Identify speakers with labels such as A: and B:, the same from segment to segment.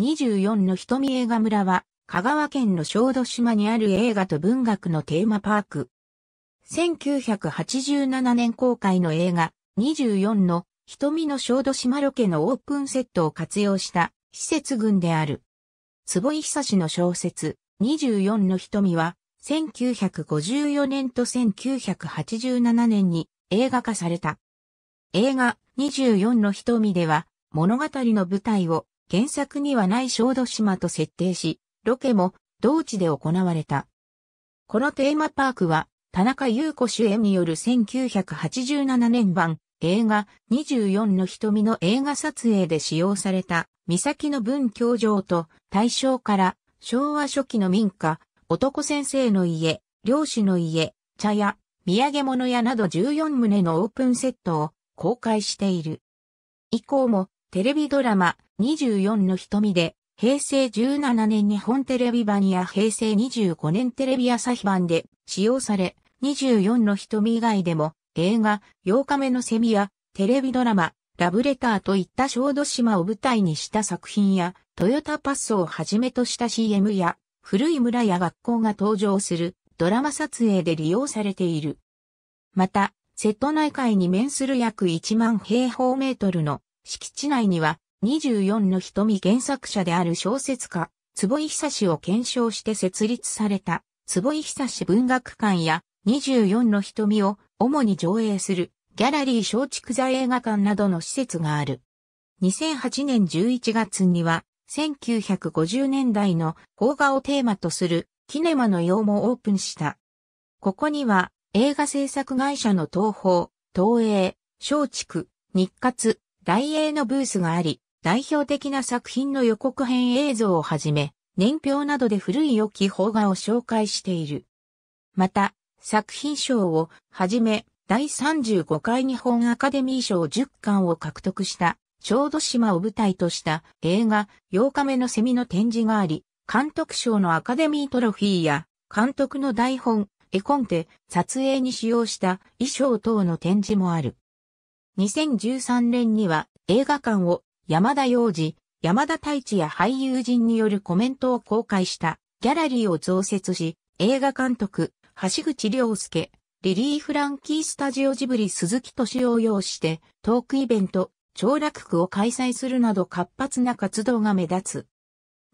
A: 24の瞳映画村は、香川県の小豆島にある映画と文学のテーマパーク。1987年公開の映画、24の瞳の小豆島ロケのオープンセットを活用した施設群である。坪井久志の小説、24の瞳は、1954年と1987年に映画化された。映画、24の瞳では、物語の舞台を原作にはない小豆島と設定し、ロケも同地で行われた。このテーマパークは、田中優子主演による1987年版映画24の瞳の映画撮影で使用された三崎の文教場と大正から昭和初期の民家、男先生の家、漁師の家、茶屋、土産物屋など14棟のオープンセットを公開している。以降もテレビドラマ24の瞳で平成17年日本テレビ版や平成25年テレビ朝日版で使用され、24の瞳以外でも映画8日目のセミやテレビドラマラブレターといった小豆島を舞台にした作品やトヨタパッソをはじめとした CM や古い村や学校が登場するドラマ撮影で利用されている。また、瀬戸内海に面する約1万平方メートルの敷地内には24の瞳原作者である小説家、坪井久志を検証して設立された、坪井久志文学館や24の瞳を主に上映するギャラリー松竹座映画館などの施設がある。2008年11月には1950年代の邦画をテーマとするキネマの用もオープンした。ここには映画制作会社の東宝、東映、松竹、日活、大英のブースがあり、代表的な作品の予告編映像をはじめ、年表などで古い良き邦画を紹介している。また、作品賞をはじめ、第35回日本アカデミー賞10巻を獲得した、小豆島を舞台とした映画8日目のセミの展示があり、監督賞のアカデミートロフィーや、監督の台本、絵コンテ、撮影に使用した衣装等の展示もある。2013年には映画館を山田洋次、山田太一や俳優陣によるコメントを公開したギャラリーを増設し、映画監督、橋口良介、リリー・フランキースタジオジブリ鈴木敏夫を擁して、トークイベント、長楽区を開催するなど活発な活動が目立つ。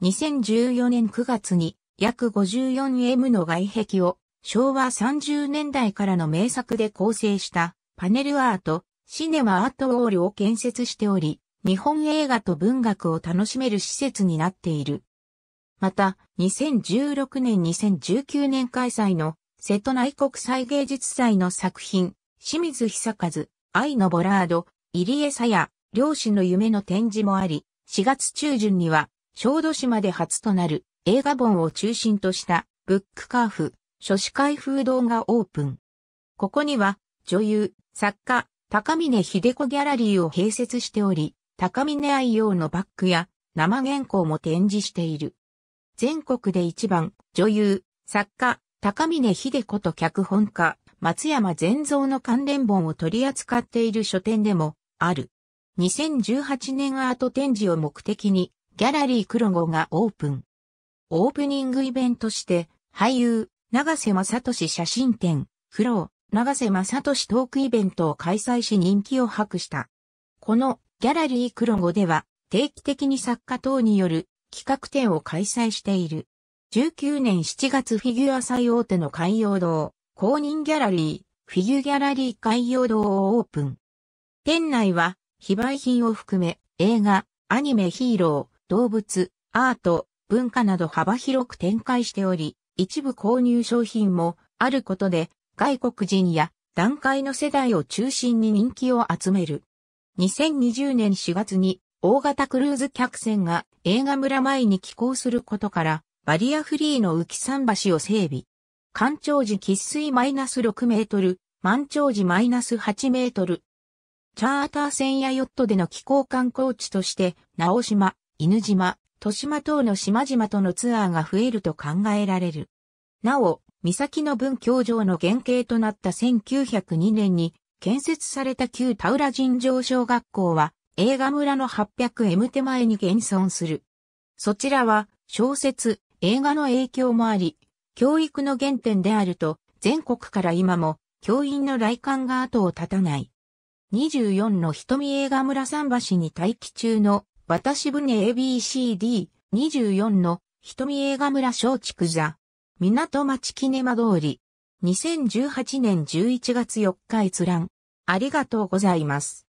A: 2014年9月に約 54M の外壁を昭和30年代からの名作で構成したパネルアート、シネマアートウォールを建設しており、日本映画と文学を楽しめる施設になっている。また、2016年2019年開催の瀬戸内国際芸術祭の作品、清水久和、愛のボラード、入江さや、漁師の夢の展示もあり、4月中旬には、小豆島で初となる映画本を中心としたブックカーフ、書士会風堂がオープン。ここには、女優、作家、高峰秀子ギャラリーを併設しており、高峰愛用のバッグや生原稿も展示している。全国で一番、女優、作家、高峰秀子と脚本家、松山善造の関連本を取り扱っている書店でも、ある。2018年アート展示を目的に、ギャラリー黒子がオープン。オープニングイベントして、俳優、長瀬正俊写真展、フロー、長瀬正俊トークイベントを開催し人気を博した。このギャラリークロゴでは定期的に作家等による企画展を開催している。19年7月フィギュア最大手の海洋堂、公認ギャラリー、フィギュギャラリー海洋堂をオープン。店内は非売品を含め映画、アニメヒーロー、動物、アート、文化など幅広く展開しており、一部購入商品もあることで外国人や団塊の世代を中心に人気を集める。2020年4月に大型クルーズ客船が映画村前に寄港することからバリアフリーの浮き桟橋を整備。干潮時喫水マイナス6メートル、満潮時マイナス8メートル。チャーター船やヨットでの寄港観光地として、直島、犬島、豊島等の島々とのツアーが増えると考えられる。なお、三崎の文教場の原型となった1902年に建設された旧田浦尋常小学校は映画村の 800M 手前に現存する。そちらは小説、映画の影響もあり、教育の原点であると全国から今も教員の来館が後を絶たない。24の瞳映画村桟橋に待機中の私船 ABCD24 の瞳映画村松竹座港町キネマ通り。2018年11月4日閲覧。ありがとうございます。